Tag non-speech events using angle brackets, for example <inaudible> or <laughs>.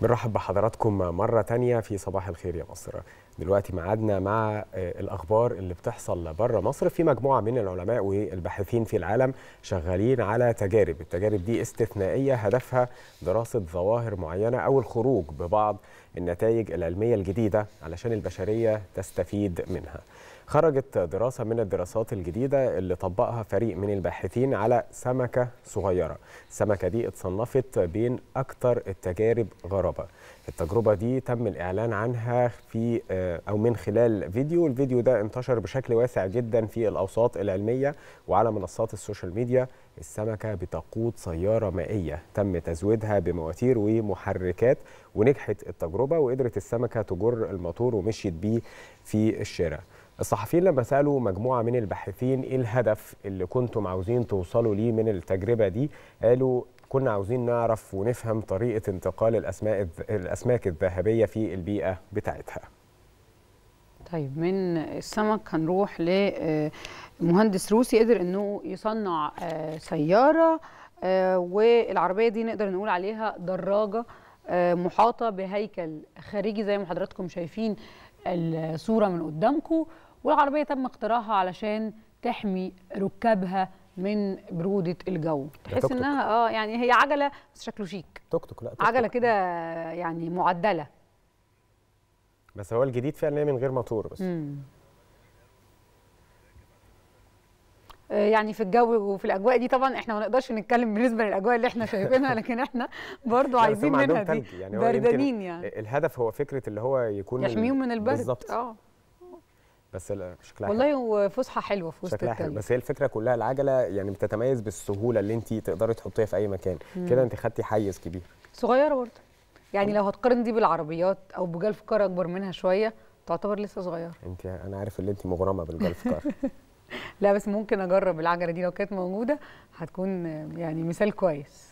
بنرحب بحضراتكم مرة تانية في صباح الخير يا مصر دلوقتي معادنا مع آه، الاخبار اللي بتحصل بره مصر في مجموعه من العلماء والباحثين في العالم شغالين على تجارب التجارب دي استثنائيه هدفها دراسه ظواهر معينه او الخروج ببعض النتائج العلميه الجديده علشان البشريه تستفيد منها خرجت دراسة من الدراسات الجديدة اللي طبقها فريق من الباحثين على سمكة صغيرة السمكة دي اتصنفت بين أكثر التجارب غرابة التجربة دي تم الإعلان عنها في آه، او من خلال فيديو الفيديو ده انتشر بشكل واسع جدا في الاوساط العلميه وعلى منصات السوشيال ميديا السمكه بتقود سياره مائيه تم تزويدها بمواتير ومحركات ونجحت التجربه وقدرت السمكه تجر الموتور ومشيت بيه في الشارع الصحفيين لما سالوا مجموعه من الباحثين ايه الهدف اللي كنتم عاوزين توصلوا ليه من التجربه دي قالوا كنا عاوزين نعرف ونفهم طريقه انتقال الاسماك الذهبيه في البيئه بتاعتها طيب من السمك هنروح لمهندس آه، روسي قدر انه يصنع آه، سياره آه، والعربيه دي نقدر نقول عليها دراجه محاطه بهيكل خارجي زي ما حضراتكم شايفين الصوره من قدامكم والعربيه تم اختراعها علشان تحمي ركابها من بروده الجو تحس انها اه يعني هي عجله بس شكله شيك توك توك لا توك عجله كده يعني معدله بس هو الجديد فعلا من غير موتور بس آه، يعني في الجو وفي الاجواء دي طبعا احنا ما نقدرش نتكلم بالنسبه للاجواء اللي احنا شايفينها لكن احنا برضو عايزين منها دي يعني بردانين يعني آه، الهدف هو فكره اللي هو يكون يحميهم من البرد بالظبط اه بس شكلها والله وفسحه حلوه في وسط حلو. بس هي الفكره كلها العجله يعني بتتميز بالسهوله اللي انت تقدري تحطيها في اي مكان كده انت خدتي حيز كبير صغيره برضه يعني لو هتقارن دي بالعربيات او بجلف كار اكبر منها شويه تعتبر لسه صغير انت انا عارف ان انت مغرمه بالجلف كار <laughs> لا بس ممكن اجرب العجله دي لو كانت موجوده هتكون يعني مثال كويس